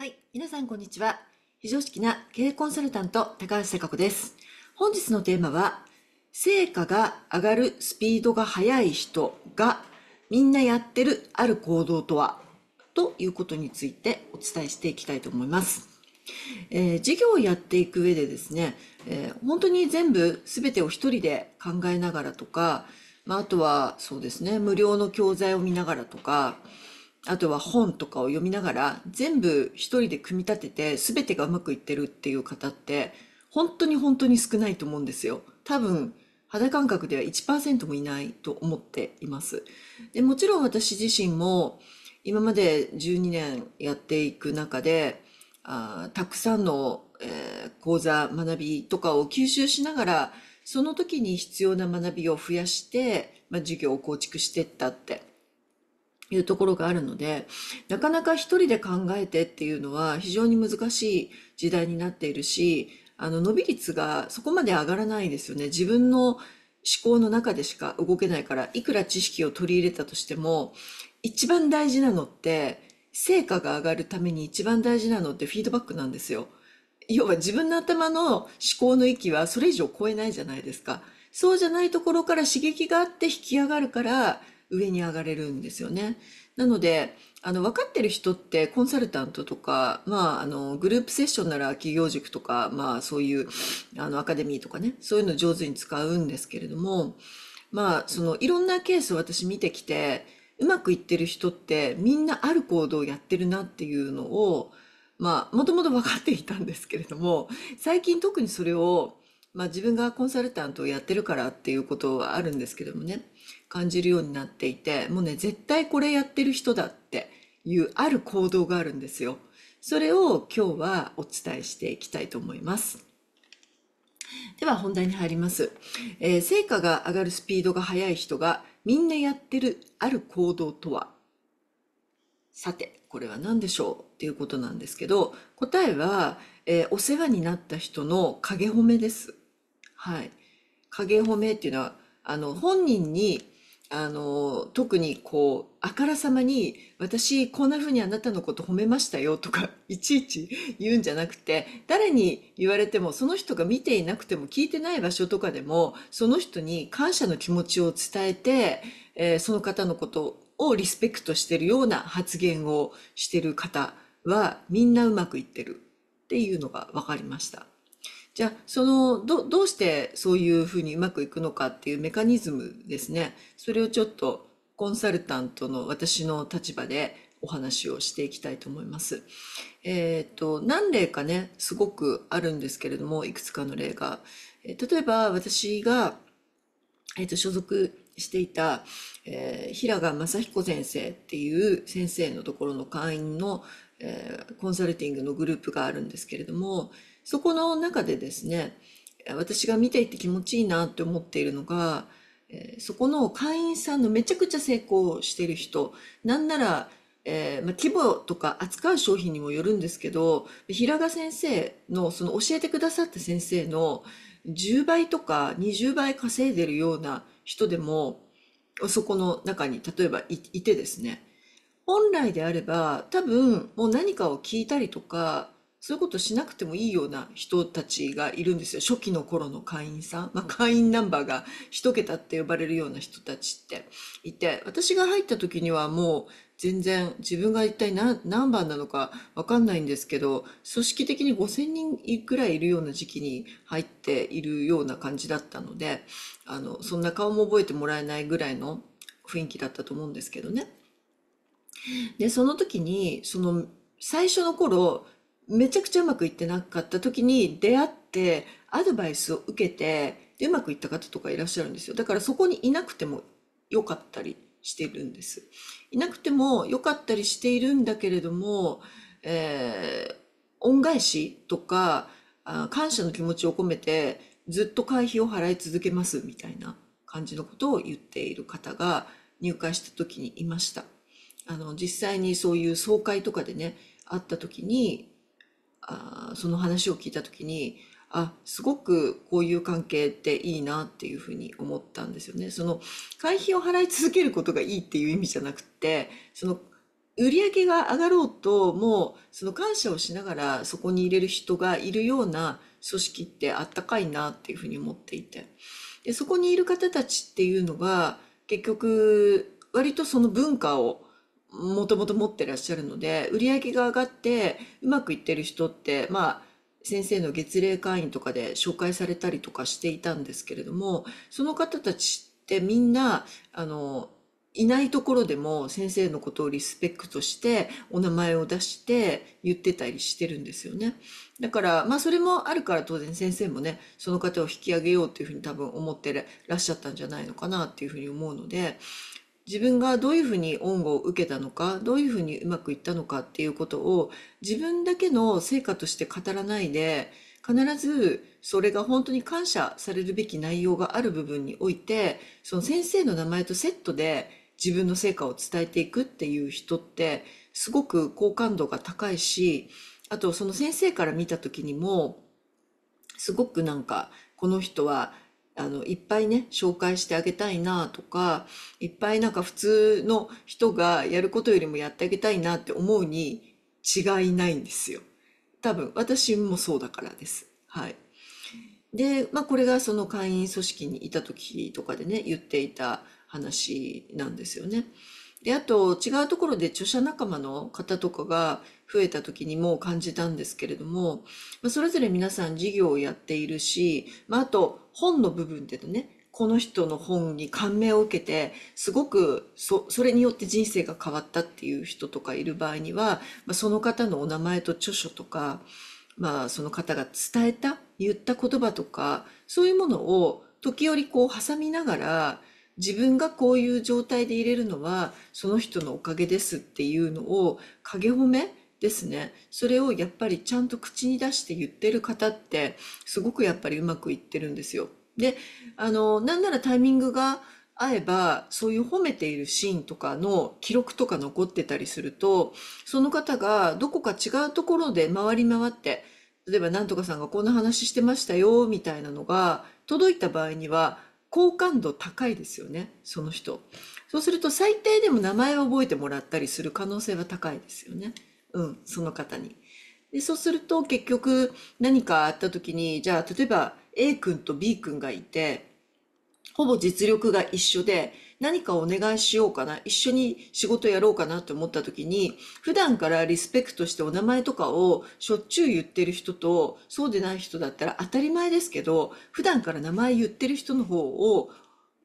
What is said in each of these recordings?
はい。皆さん、こんにちは。非常識な経営コンサルタント、高橋貴子です。本日のテーマは、成果が上がるスピードが速い人が、みんなやってるある行動とは、ということについてお伝えしていきたいと思います。えー、事業をやっていく上でですね、えー、本当に全部、全てを一人で考えながらとか、まあ、あとは、そうですね、無料の教材を見ながらとか、あとは本とかを読みながら全部一人で組み立てて全てがうまくいってるっていう方って本当に本当に少ないと思うんですよ。多分肌感覚では1%もいないと思っています。でもちろん私自身も今まで12年やっていく中であたくさんの、えー、講座学びとかを吸収しながらその時に必要な学びを増やして、まあ、授業を構築してったっていうところがあるので、なかなか一人で考えてっていうのは非常に難しい時代になっているし、あの伸び率がそこまで上がらないですよね。自分の思考の中でしか動けないから、いくら知識を取り入れたとしても、一番大事なのって、成果が上がるために一番大事なのってフィードバックなんですよ。要は自分の頭の思考の域はそれ以上超えないじゃないですか。そうじゃないところから刺激があって引き上がるから、上に上がれるんですよね。なので、あの、分かってる人ってコンサルタントとか、まあ、あの、グループセッションなら企業塾とか、まあ、そういう、あの、アカデミーとかね、そういうの上手に使うんですけれども、まあ、その、いろんなケースを私見てきて、うまくいってる人ってみんなある行動をやってるなっていうのを、まあ、もともと分かっていたんですけれども、最近特にそれを、まあ自分がコンサルタントをやってるからっていうことはあるんですけどもね。感じるようになっていてもうね絶対これやってる人だっていうある行動があるんですよ。それを今日はお伝えしていきたいと思います。では本題に入ります、えー、成果が上がるスピードが速い人がみんなやってるある行動とはさてこれは何でしょうっていうことなんですけど答えは、えー、お世話になった人の影褒めです。はい、影褒めっていうのはあの本人にあの、特にこう、あからさまに、私、こんなふうにあなたのこと褒めましたよとか、いちいち言うんじゃなくて、誰に言われても、その人が見ていなくても、聞いてない場所とかでも、その人に感謝の気持ちを伝えて、えー、その方のことをリスペクトしてるような発言をしてる方は、みんなうまくいってるっていうのが分かりました。じゃあ、その、ど、どうしてそういうふうにうまくいくのかっていうメカニズムですね。それをちょっとコンサルタントの私の立場でお話をしていきたいと思います。えっ、ー、と、何例かね、すごくあるんですけれども、いくつかの例が。例えば、私が、えっ、ー、と、所属していた、えー、平賀正彦先生っていう先生のところの会員の、えー、コンサルティングのグループがあるんですけれども、そこの中でですね、私が見ていて気持ちいいなって思っているのが、えそこの会員さんのめちゃくちゃ成功してる人、なんなら、えー、まあ、規模とか扱う商品にもよるんですけど、平賀先生の、その教えてくださった先生の10倍とか20倍稼いでるような人でも、そこの中に例えばいてですね、本来であれば多分もう何かを聞いたりとか、そういうことしなくてもいいような人たちがいるんですよ。初期の頃の会員さん。まあ、会員ナンバーが一桁って呼ばれるような人たちっていて、私が入った時にはもう全然自分が一体何何番なのかわかんないんですけど、組織的に5000人くらいいるような時期に入っているような感じだったので、あの、そんな顔も覚えてもらえないぐらいの雰囲気だったと思うんですけどね。で、その時に、その最初の頃、めちゃくちゃうまくいってなかった時に出会ってアドバイスを受けてでうまくいった方とかいらっしゃるんですよだからそこにいなくてもよかったりしてるんですいなくてもよかったりしているんだけれども、えー、恩返しとかあ感謝の気持ちを込めてずっと会費を払い続けますみたいな感じのことを言っている方が入会した時にいましたあの実際にそういう総会とかでね会った時にあその話を聞いた時にあすごくこういう関係っていいなっていうふうに思ったんですよね。その会費を払い続けることがいいっていう意味じゃなくてその売り上げが上がろうともうその感謝をしながらそこに入れる人がいるような組織ってあったかいなっていうふうに思っていてでそこにいる方たちっていうのが結局割とその文化をもともと持ってらっしゃるので、売り上げが上がって、うまくいってる人って、まあ、先生の月例会員とかで紹介されたりとかしていたんですけれども、その方たちってみんな、あの、いないところでも先生のことをリスペクトしてお名前を出して言ってたりしてるんですよね。だから、まあそれもあるから当然先生もね、その方を引き上げようというふうに多分思ってらっしゃったんじゃないのかなっていうふうに思うので、自分がどういうふうに恩を受けたのかどういうふうにうまくいったのかっていうことを自分だけの成果として語らないで必ずそれが本当に感謝されるべき内容がある部分においてその先生の名前とセットで自分の成果を伝えていくっていう人ってすごく好感度が高いしあとその先生から見た時にもすごくなんかこの人はあのいっぱいね紹介してあげたいなとかいっぱいなんか普通の人がやることよりもやってあげたいなって思うに違いないんですよ多分私もそうだからですはいでまあこれがその会員組織にいた時とかでね言っていた話なんですよねであと違うところで著者仲間の方とかが増えた時にも感じたんですけれども、まあ、それぞれ皆さん事業をやっているし、まあ、あと本の部分でのねこの人の本に感銘を受けてすごくそれによって人生が変わったっていう人とかいる場合には、まあ、その方のお名前と著書とか、まあ、その方が伝えた言った言葉とかそういうものを時折こう挟みながら自分がこういう状態で入れるのはその人のおかげですっていうのを影褒めですねそれをやっぱりちゃんと口に出して言ってる方ってすごくやっぱりうまくいってるんですよ。であのなんならタイミングが合えばそういう褒めているシーンとかの記録とか残ってたりするとその方がどこか違うところで回り回って例えばなんとかさんがこんな話してましたよみたいなのが届いた場合には好感度高いですよねその人そうすると最低でも名前を覚えてもらったりする可能性は高いですよね。うん、その方に。で、そうすると結局何かあった時に、じゃあ例えば A 君と B 君がいて、ほぼ実力が一緒で、何かお願いしようかな、一緒に仕事やろうかなって思った時に、普段からリスペクトしてお名前とかをしょっちゅう言ってる人と、そうでない人だったら当たり前ですけど、普段から名前言ってる人の方を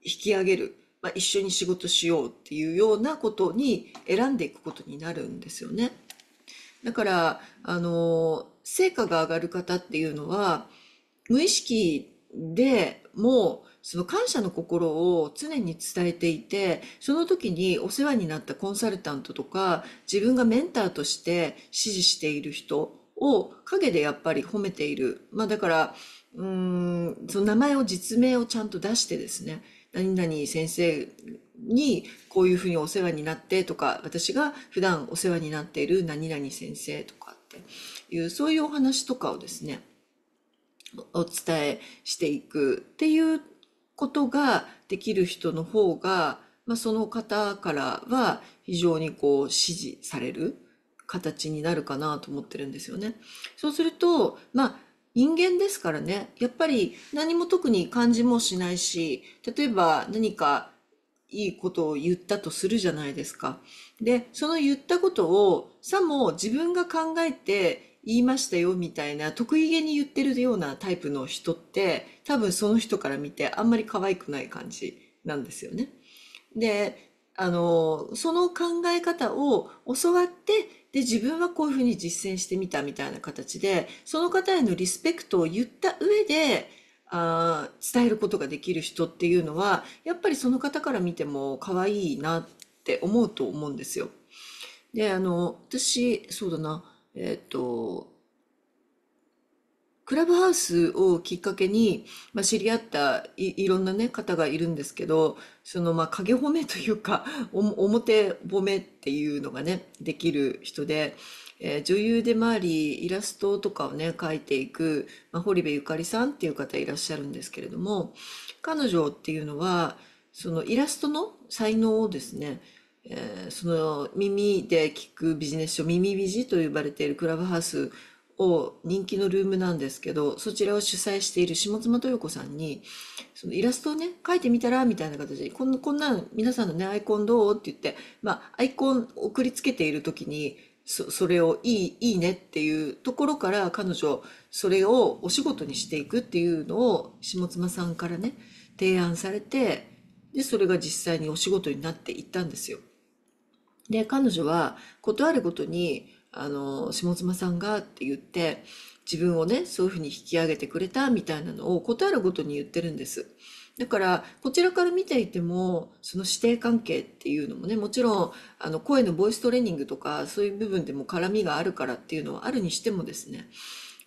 引き上げる。まあ、一緒に仕事しようっていうようなことに選んでいくことになるんですよね。だから、あの、成果が上がる方っていうのは、無意識でもその感謝の心を常に伝えていて、その時にお世話になったコンサルタントとか、自分がメンターとして支持している人を陰でやっぱり褒めている。まあだから、うん、その名前を実名をちゃんと出してですね、何々先生にこういうふうにお世話になってとか私が普段お世話になっている何々先生とかっていうそういうお話とかをですねお伝えしていくっていうことができる人の方が、まあ、その方からは非常にこう支持される形になるかなと思ってるんですよね。そうすると、まあ人間ですからね、やっぱり何も特に感じもしないし、例えば何かいいことを言ったとするじゃないですか。で、その言ったことをさも自分が考えて言いましたよみたいな得意げに言ってるようなタイプの人って多分その人から見てあんまり可愛くない感じなんですよね。で、あの、その考え方を教わってで、自分はこういうふうに実践してみたみたいな形で、その方へのリスペクトを言った上で、あ伝えることができる人っていうのはやっぱりその方から見ても可愛いなって思うと思うんですよ。であの私そうだなえっ、とクラブハウスをきっかけに、まあ、知り合ったいろんな、ね、方がいるんですけどそのまあ影褒めというか表褒めっていうのがねできる人でえー、女優でもありイラストとかをね描いていく、まあ、堀部ゆかりさんっていう方いらっしゃるんですけれども彼女っていうのはそのイラストの才能をですねえー、その耳で聞くビジネス書耳ビジと呼ばれているクラブハウスを人気のルームなんですけどそちらを主催している下妻豊子さんにそのイラストをね描いてみたらみたいな形でこんこんな皆さんのねアイコンどうって言って、まあ、アイコン送りつけている時にそそれをいいいいねっていうところから彼女それをお仕事にしていくっていうのを下妻さんからね提案されてでそれが実際にお仕事になっていったんですよ。で彼女は断るごとにあの下妻さんがって言って自分をねそういうふうに引き上げてくれたみたいなのを断るごとに言ってるんです。だからこちらから見ていてもその師弟関係っていうのもねもちろんあの声のボイストレーニングとかそういう部分でも絡みがあるからっていうのはあるにしてもですね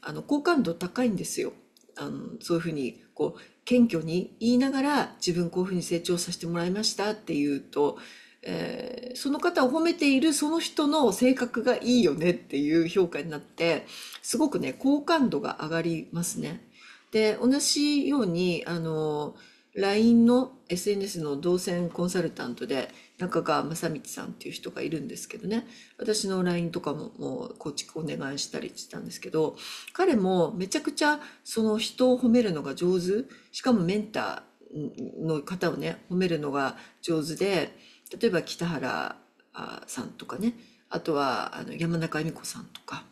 あの好感度高いんですよあのそういうふうにこう謙虚に言いながら自分こういうふうに成長させてもらいましたっていうと、えー、その方を褒めているその人の性格がいいよねっていう評価になってすごくね好感度が上がりますね。で同じようにあの LINE の SNS の動線コンサルタントで中川正道さんっていう人がいるんですけどね私の LINE とかももう構築お願いしたりしてたんですけど彼もめちゃくちゃその人を褒めるのが上手しかもメンターの方をね褒めるのが上手で例えば北原さんとかねあとはあの山中恵美子さんとか。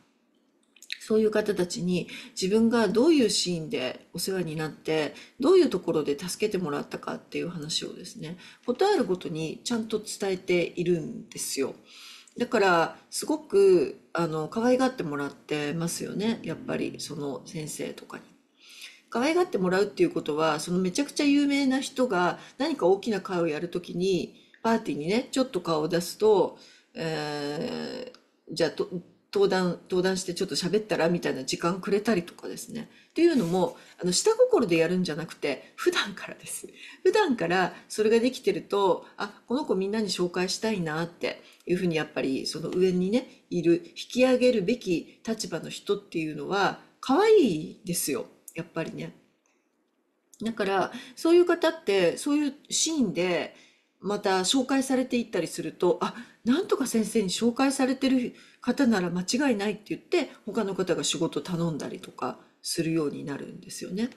そういう方たちに自分がどういうシーンでお世話になって、どういうところで助けてもらったかっていう話をですね、答えるごとにちゃんと伝えているんですよ。だから、すごく、あの、可愛がってもらってますよね。やっぱり、その先生とかに。可愛がってもらうっていうことは、そのめちゃくちゃ有名な人が何か大きな会をやるときに、パーティーにね、ちょっと顔を出すと、えー、じゃあ登壇、登壇してちょっと喋ったらみたいな時間くれたりとかですね。っていうのも、あの、下心でやるんじゃなくて、普段からです。普段からそれができてると、あ、この子みんなに紹介したいなっていうふうにやっぱり、その上にね、いる、引き上げるべき立場の人っていうのは、可愛いですよ。やっぱりね。だから、そういう方って、そういうシーンで、また紹介されていったりすると、あ、なんとか先生に紹介されてる方なら間違いないって言って他の方が仕事頼んだりとかするようになるんですよね。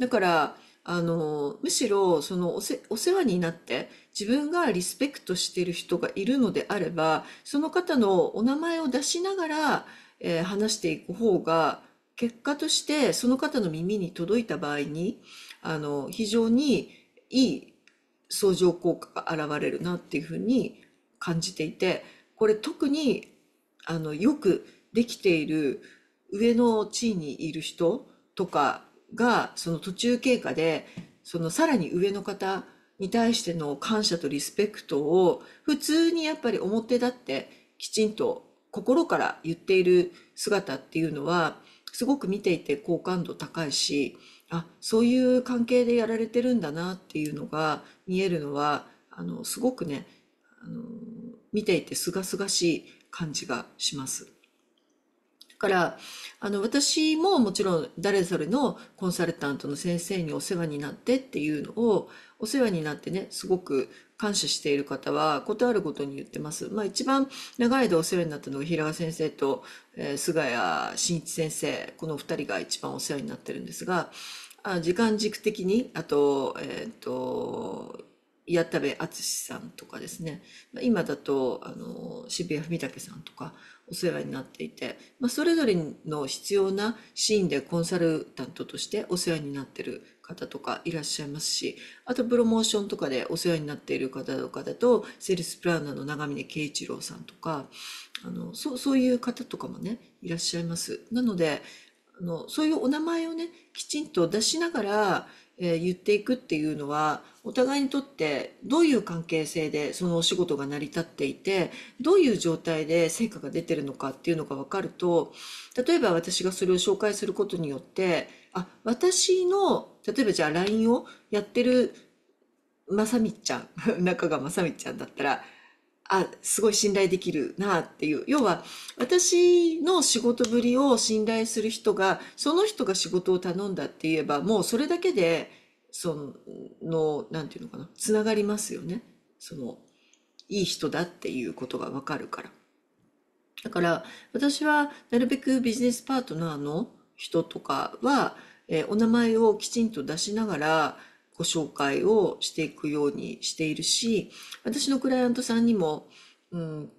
だからあのむしろそのお世話になって自分がリスペクトしてる人がいるのであればその方のお名前を出しながら、えー、話していく方が結果としてその方の耳に届いた場合にあの非常にいい相乗効果が現れるなっていうふうに感じていてこれ特にあのよくできている上の地位にいる人とかがその途中経過でそのさらに上の方に対しての感謝とリスペクトを普通にやっぱり表立ってきちんと心から言っている姿っていうのはすごく見ていて好感度高いしあそういう関係でやられてるんだなっていうのが見えるのはあのすごくねあの見ていてすがすがしい感じがします。からあの私ももちろん誰ぞれのコンサルタントの先生にお世話になってっていうのをお世話になってねすごく感謝している方は断あるごとに言ってます。まあ、一番長い間お世話になったのが平川先生と、えー、菅谷真一先生この2人が一番お世話になってるんですが時間軸的にあと,、えーと矢田部淳さんとかですね今だとあの渋谷文武さんとかお世話になっていて、まあ、それぞれの必要なシーンでコンサルタントとしてお世話になってる方とかいらっしゃいますしあとプロモーションとかでお世話になっている方とかだとセールスプランナーの長峰圭一郎さんとかあのそそういう方とかもねいらっしゃいます。なのであのそういうお名前をねきちんと出しながらえ言っていくっていうのはお互いにとってどういう関係性でそのお仕事が成り立っていてどういう状態で成果が出てるのかっていうのが分かると例えば私がそれを紹介することによってあ私の例えばじゃあ LINE をやってるまさみちゃん中川まさみちゃんだったらあ、すごい信頼できるなっていう。要は、私の仕事ぶりを信頼する人が、その人が仕事を頼んだって言えば、もうそれだけで、その、なんていうのかな、つながりますよね。その、いい人だっていうことがわかるから。だから、私はなるべくビジネスパートナーの人とかは、えー、お名前をきちんと出しながら、ご紹介をしていくようにしているし、私のクライアントさんにも、うん、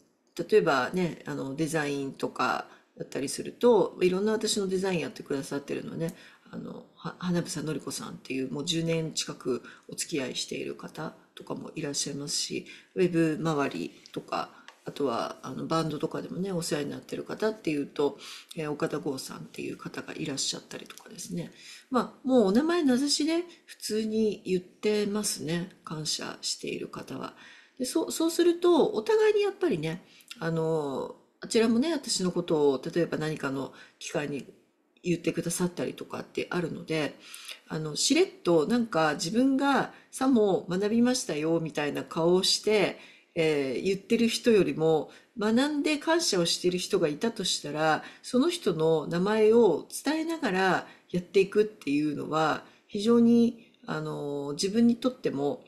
例えばね、あのデザインとかだったりすると、いろんな私のデザインやってくださってるのね、あの、花房のり子さんっていうもう10年近くお付き合いしている方とかもいらっしゃいますし、ウェブ周りとか、あとはあのバンドとかでもねお世話になってる方っていうと、えー、岡田剛さんっていう方がいらっしゃったりとかですねまあもうお名前名指しで普通に言ってますね感謝している方は。でそうそうするとお互いにやっぱりねあのあちらもね私のことを例えば何かの機会に言ってくださったりとかってあるのであのしれっとなんか自分がさも学びましたよみたいな顔をしてえー、言ってる人よりも学んで感謝をしている人がいたとしたらその人の名前を伝えながらやっていくっていうのは非常にあの自分にとっても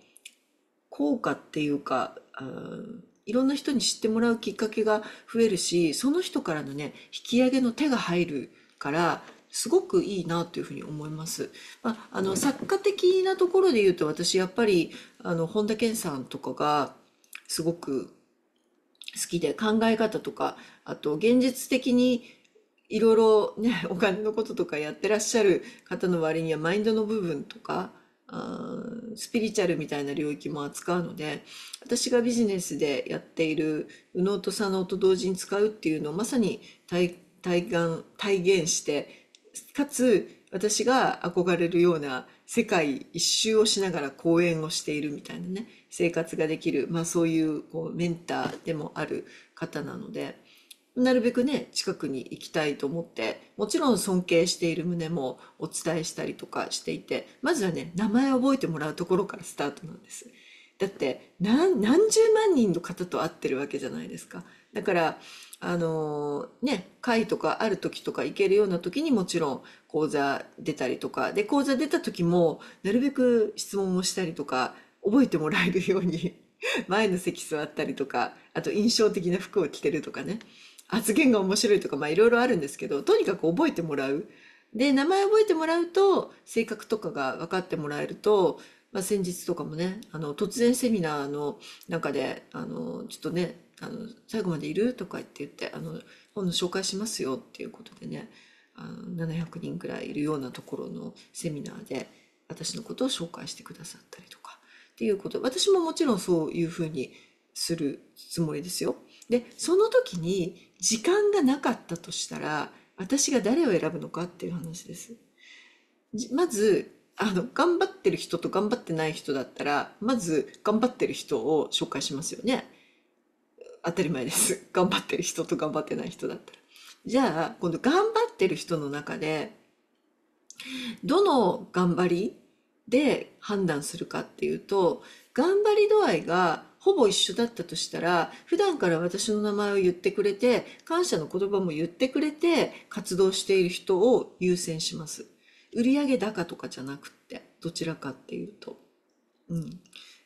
効果っていうか、うん、いろんな人に知ってもらうきっかけが増えるしその人からのね引き上げの手が入るからすごくいいなというふに思います。まあ、あの作家的なところで言うと私やっぱりあの本田健さんとかがすごく好きで考え方とかあと現実的にいろいろね お金のこととかやってらっしゃる方の割にはマインドの部分とかあスピリチュアルみたいな領域も扱うので私がビジネスでやっている右脳と左脳と同時に使うっていうのをまさに体体感体現してかつ私が憧れるような世界一周をしながら講演をしているみたいなね生活ができる、まあ、そういうこうメンターでもある方なのでなるべくね近くに行きたいと思ってもちろん尊敬している旨もお伝えしたりとかしていてまずはね名前を覚えてもらうところからスタートなんです。だって何十万人の方と会ってるわけじゃないですかだからあのね会とかある時とか行けるような時にもちろん講座出たりとかで講座出た時もなるべく質問をしたりとか覚えてもらえるように 前の席座ったりとかあと印象的な服を着てるとかね発言が面白いとかまあいろいろあるんですけどとにかく覚えてもらう。で名前覚えてもらうと性格とかが分かってもらえるとまあ、先日とかもねあの突然セミナーの中であのちょっとねあの最後までいるとか言って言ってあの本の紹介しますよっていうことでねあの700人くらいいるようなところのセミナーで私のことを紹介してくださったりとかっていうこと私ももちろんそういうふうにするつもりですよ。でその時に時間がなかったとしたら私が誰を選ぶのかっていう話です。まずあの、頑張ってる人と頑張ってない人だったら、まず頑張ってる人を紹介しますよね。当たり前です。頑張ってる人と頑張ってない人だったら。じゃあ、今度頑張ってる人の中で、どの頑張りで判断するかっていうと、頑張り度合いがほぼ一緒だったとしたら、普段から私の名前を言ってくれて、感謝の言葉も言ってくれて、活動している人を優先します。売上高とかじゃなくってどちらかっていうと、うん、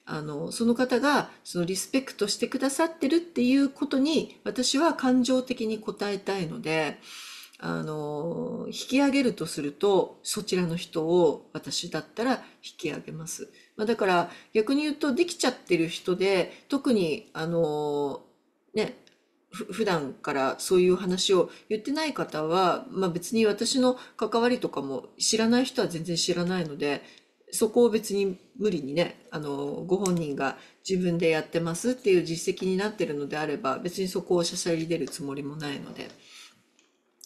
あのその方がそのリスペクトしてくださってるっていうことに私は感情的に応えたいのであの引き上げるとするとそちらの人を私だったら引き上げます。まあ、だから逆に言うとできちゃってる人で特にあのね普段からそういう話を言ってない方は、まあ、別に私の関わりとかも知らない人は全然知らないのでそこを別に無理にねあのご本人が自分でやってますっていう実績になってるのであれば別にそこをしゃしゃり出るつもりもないので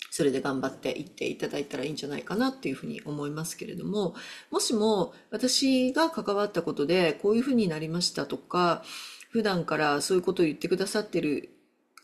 それで頑張っていっていただいたらいいんじゃないかなっていうふうに思いますけれどももしも私が関わったことでこういうふうになりましたとか普段からそういうことを言ってくださってる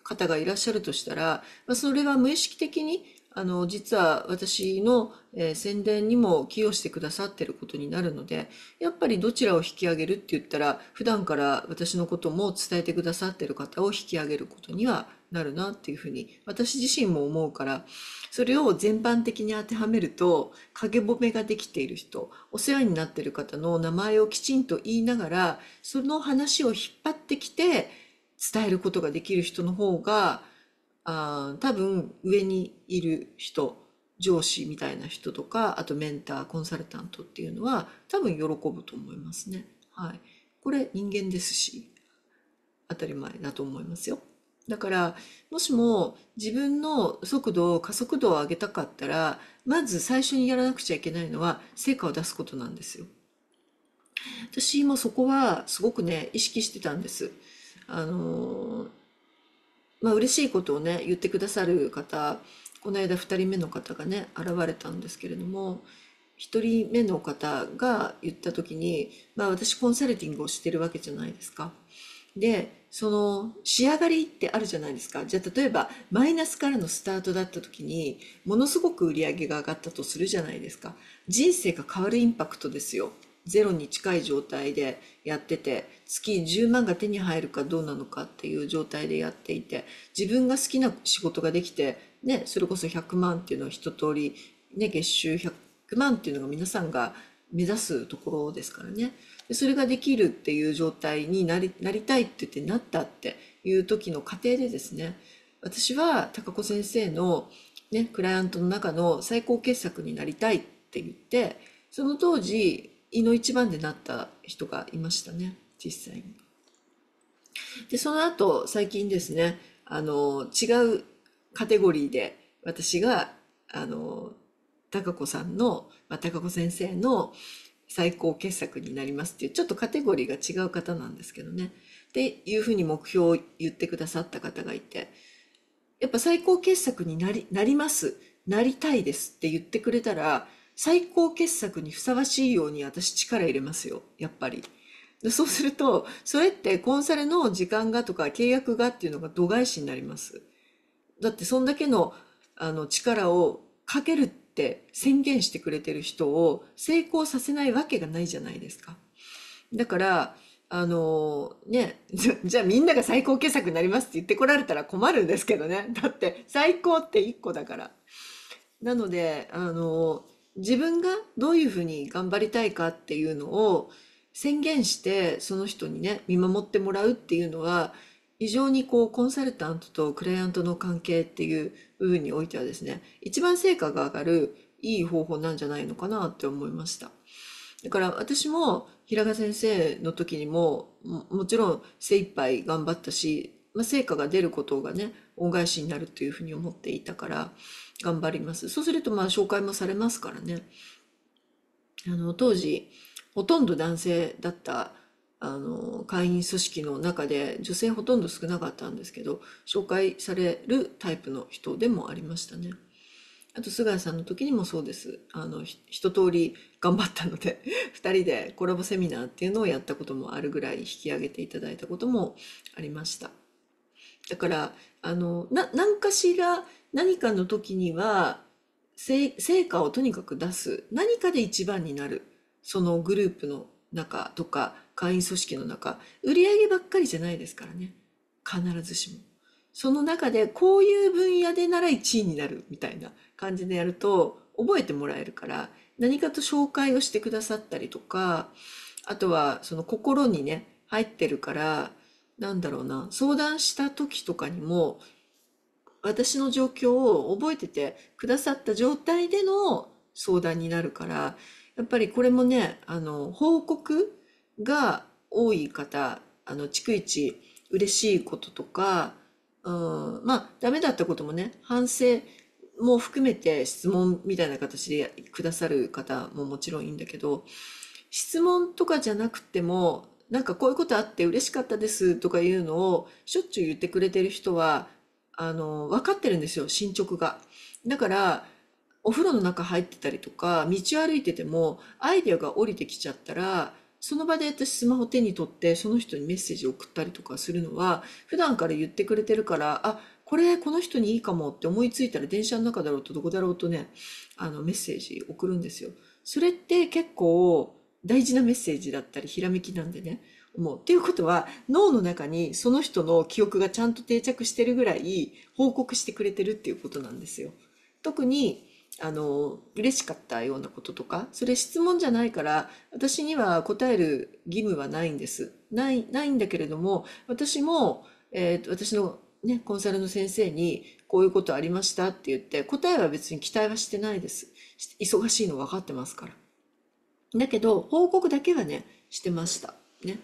方がいらっしゃるとしたら、まあ、それが無意識的にあの実は私の、えー、宣伝にも寄与してくださってることになるのでやっぱりどちらを引き上げるって言ったら普段から私のことも伝えてくださってる方を引き上げることにはなるなっていうふうに私自身も思うからそれを全般的に当てはめると影褒めができている人お世話になってる方の名前をきちんと言いながらその話を引っ張ってきて伝えることができる人の方があ多分上にいる人上司みたいな人とかあとメンターコンサルタントっていうのは多分喜ぶと思いますね。はい、これ人間ですし当たり前だと思いますよ。だからもしも自分の速度を加速度を上げたかったらまず最初にやらなくちゃいけないのは成果を出すことなんですよ。私もそこはすごくね意識してたんです。あのまあ嬉しいことをね言ってくださる方この間2人目の方がね現れたんですけれども1人目の方が言った時に、まあ、私コンサルティングをしてるわけじゃないですか。でその仕上がりってあるじゃないですかじゃあ例えばマイナスからのスタートだった時にものすごく売り上げが上がったとするじゃないですか人生が変わるインパクトですよゼロに近い状態でやってて月10万が手に入るかどうなのかっていう状態でやっていて自分が好きな仕事ができて、ね、それこそ100万っていうのは一通りね月収100万っていうのが皆さんが目指すところですからねでそれができるっていう状態になりなりたいって言ってなったっていう時の過程でですね私は高子先生の、ね、クライアントの中の最高傑作になりたいって言ってその当時胃の一番でなった人がいましたね実際に。でその後最近ですねあの違うカテゴリーで私があの高子さんの、まあ、高子先生の最高傑作になりますっていうちょっとカテゴリーが違う方なんですけどねっていうふうに目標を言ってくださった方がいてやっぱ最高傑作になりなりますなりたいですって言ってくれたら最高傑作にふさわしいように私力入れますよ、やっぱり。でそうすると、それってコンサルの時間がとか契約がっていうのが度外視になります。だってそんだけのあの力をかけるって宣言してくれてる人を成功させないわけがないじゃないですか。だから、あのね、じゃあみんなが最高傑作になりますって言ってこられたら困るんですけどね。だって最高って1個だから。なので、あの自分がどういうふうに頑張りたいかっていうのを宣言してその人にね見守ってもらうっていうのは非常にこうコンサルタントとクライアントの関係っていう部分においてはですね一番成果が上がるいい方法なんじゃないのかなって思いました。だから私も平賀先生の時にももちろん精一杯頑張ったし、まあ、成果が出ることがね恩返しになるというふうに思っていたから頑張ります。そうするとまあ紹介もされますからね。あの当時ほとんど男性だったあの会員組織の中で女性ほとんど少なかったんですけど紹介されるタイプの人でもありましたね。あと菅谷さんの時にもそうです。あの一通り頑張ったので2 人でコラボセミナーっていうのをやったこともあるぐらい引き上げていただいたこともありました。だからあの何かしら何かの時には成果をとにかく出す何かで一番になるそのグループの中とか会員組織の中売り上げばっかりじゃないですからね必ずしもその中でこういう分野でなら1位になるみたいな感じでやると覚えてもらえるから何かと紹介をしてくださったりとかあとはその心にね入ってるからなんだろうな相談した時とかにも私の状況を覚えててくださった状態での相談になるから、やっぱりこれもね、あの、報告が多い方、あの、逐一嬉しいこととか、うん、まあ、ダメだったこともね、反省も含めて質問みたいな形でくださる方ももちろんいいんだけど、質問とかじゃなくても、なんかこういうことあって嬉しかったですとかいうのをしょっちゅう言ってくれてる人は、あの、分かってるんですよ、進捗が。だから、お風呂の中入ってたりとか、道歩いてても、アイデアが降りてきちゃったら、その場で私スマホ手に取って、その人にメッセージ送ったりとかするのは、普段から言ってくれてるから、あ、これ、この人にいいかもって思いついたら、電車の中だろうとどこだろうとね、あの、メッセージ送るんですよ。それって結構大事なメッセージだったり、ひらめきなんでね。もう。っていうことは脳の中にその人の記憶がちゃんと定着してるぐらい報告してくれてるっていうことなんですよ。特にあの嬉しかったようなこととかそれ質問じゃないから私には答える義務はないんです。ないないんだけれども私も、えーと、私の、ね、コンサルの先生にこういうことありましたって言って答えは別に期待はしてないです。忙しいの分かってますから。だけど報告だけはねしてました。ね。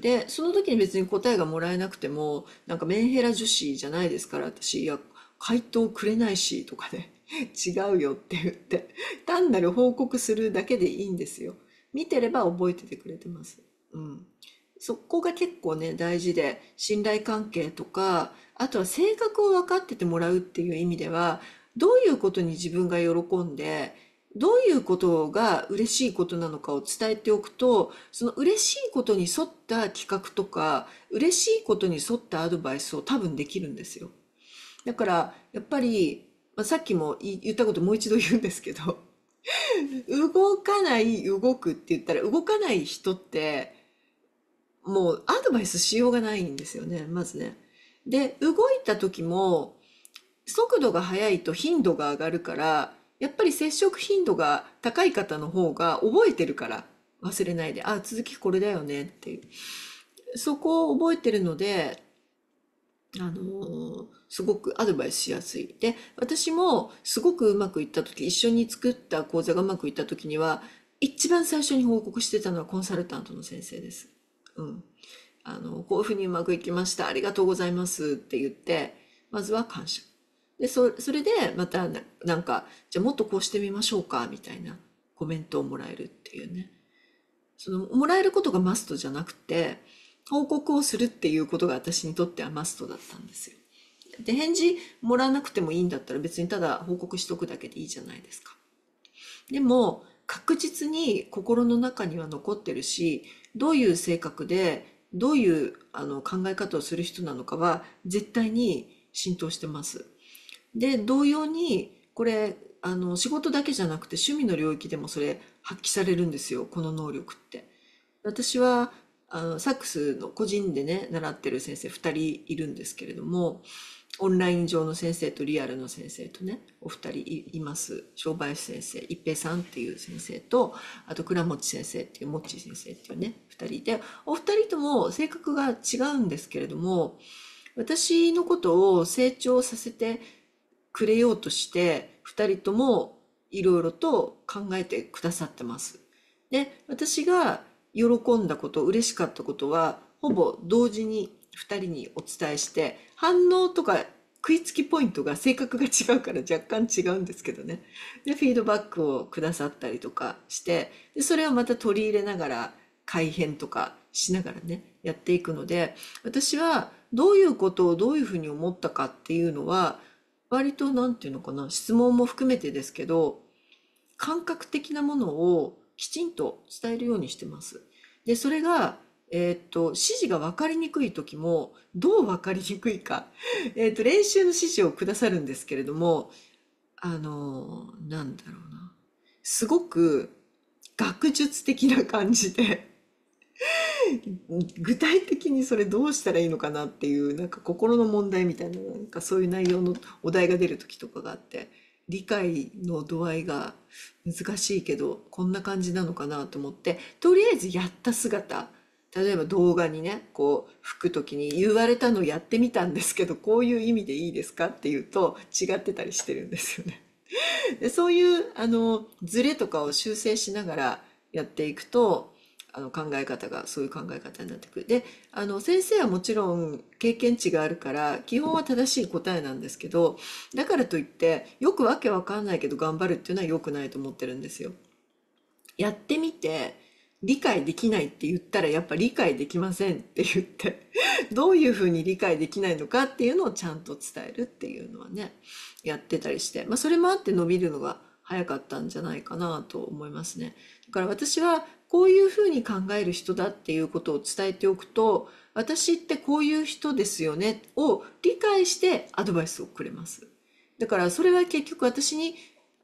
でその時に別に答えがもらえなくてもなんかメンヘラ女子じゃないですから私いや回答くれないしとかね違うよって言って単なる報告するだけでいいんですよ見てれば覚えててくれてます、うん、そこが結構ね大事で信頼関係とかあとは性格を分かっててもらうっていう意味ではどういうことに自分が喜んでどういうことが嬉しいことなのかを伝えておくと、その嬉しいことに沿った企画とか、嬉しいことに沿ったアドバイスを多分できるんですよ。だから、やっぱり、まあ、さっきも言ったこともう一度言うんですけど、動かない動くって言ったら、動かない人って、もうアドバイスしようがないんですよね、まずね。で、動いた時も、速度が速いと頻度が上がるから、やっぱり接触頻度が高い方の方が覚えてるから忘れないで、あ、続きこれだよねっていう。そこを覚えてるので、あのすごくアドバイスしやすい。で、私もすごくうまくいった時、一緒に作った講座がうまくいった時には、一番最初に報告してたのはコンサルタントの先生です。うん。あの、こういうふうにうまくいきました。ありがとうございますって言って、まずは感謝。でそそれでまたなんかじゃあもっとこうしてみましょうかみたいなコメントをもらえるっていうねそのもらえることがマストじゃなくて報告をするっていうことが私にとってはマストだったんですよ。で返事もらわなくてもいいんだったら別にただ報告しとくだけでいいじゃないですか。でも確実に心の中には残ってるしどういう性格でどういうあの考え方をする人なのかは絶対に浸透してます。で同様にこれあの仕事だけじゃなくて趣味の領域でもそれ発揮されるんですよこの能力って。私はあのサックスの個人でね習ってる先生2人いるんですけれどもオンライン上の先生とリアルの先生とねお二人います商売先生一平さんっていう先生とあと倉持先生っていうもっち先生っていうね2人でお二人とも性格が違うんですけれども私のことを成長させてくれようとして、2人ともいろいろと考えてくださってます。で、私が喜んだこと、嬉しかったことは、ほぼ同時に2人にお伝えして反応とか食いつきポイントが性格が違うから若干違うんですけどねでフィードバックをくださったりとかしてでそれをまた取り入れながら改変とかしながらねやっていくので私はどういうことをどういうふうに思ったかっていうのは割と何て言うのかな質問も含めてですけど感覚的なものをきちんと伝えるようにしてます。でそれがえー、っと指示が分かりにくい時もどう分かりにくいか、えー、っと練習の指示をくださるんですけれどもあのなんだろうなすごく学術的な感じで 具体的にそれどうしたらいいのかなっていうなんか心の問題みたいななんかそういう内容のお題が出る時とかがあって理解の度合いが難しいけどこんな感じなのかなと思ってとりあえずやった姿例えば動画にねこう吹く時に言われたのやってみたんですけどこういう意味でいいですかっていうと違ってたりしてるんですよね。でそういうあのズレとかを修正しながらやっていくとあの考え方がそういう考え方になってくるであの先生はもちろん経験値があるから基本は正しい答えなんですけどだからといってよくわけわかんないけど頑張るっていうのは良くないと思ってるんですよ。やってみて理解できないって言ったらやっぱ理解できませんって言って どういうふうに理解できないのかっていうのをちゃんと伝えるっていうのはねやってたりして、まあ、それもあって伸びるのが早かったんじゃないかなと思いますね。だから私はこういうふうに考える人だっていうことを伝えておくと私ってこういう人ですよねを理解してアドバイスをくれますだからそれは結局私に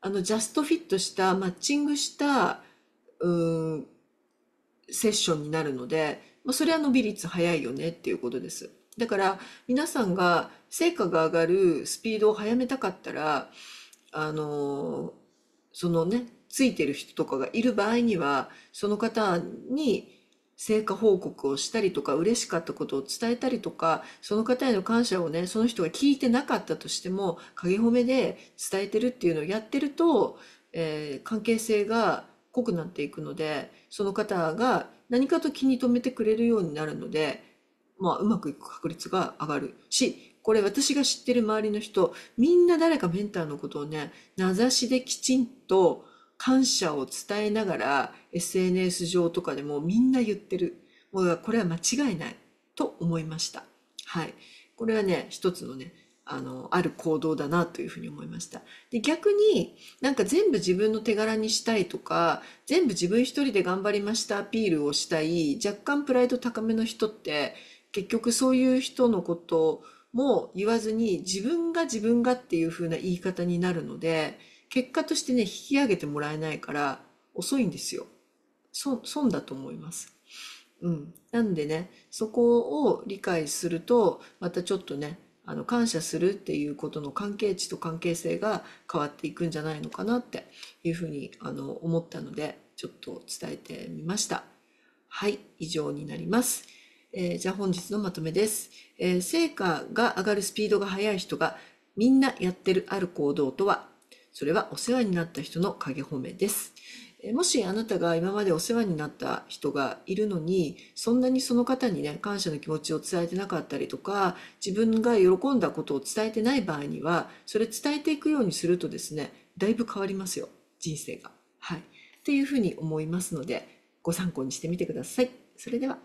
あのジャストフィットしたマッチングしたうんセッションになるので、まあ、それは伸び率早いよねっていうことですだから皆さんが成果が上がるスピードを早めたかったらあのそのねついてる人とかがいる場合にはその方に成果報告をしたりとか嬉しかったことを伝えたりとかその方への感謝をねその人が聞いてなかったとしても影褒めで伝えてるっていうのをやってると、えー、関係性が濃くなっていくのでその方が何かと気に留めてくれるようになるので、まあ、うまくいく確率が上がるしこれ私が知ってる周りの人みんな誰かメンターのことをね名指しできちんと感謝を伝えながら SNS 上とかでもみんな言ってる。もうこれは間違いないと思いました。はい。これはね、一つのね、あの、ある行動だなというふうに思いました。で、逆になんか全部自分の手柄にしたいとか、全部自分一人で頑張りましたアピールをしたい、若干プライド高めの人って、結局そういう人のことも言わずに自分が自分がっていう風な言い方になるので、結果としてね、引き上げてもらえないから遅いんですよ。損だと思います。うん。なんでね、そこを理解すると、またちょっとね、あの、感謝するっていうことの関係値と関係性が変わっていくんじゃないのかなっていうふうに、あの、思ったので、ちょっと伝えてみました。はい、以上になります。えー、じゃあ本日のまとめです、えー、成果が上がるスピードが速い人がみんなやってるある行動とはそれはお世話になった人の影褒めです。もしあなたが今までお世話になった人がいるのにそんなにその方にね感謝の気持ちを伝えてなかったりとか自分が喜んだことを伝えてない場合にはそれ伝えていくようにするとですねだいぶ変わりますよ人生が。はい、っていうふうに思いますのでご参考にしてみてください。それでは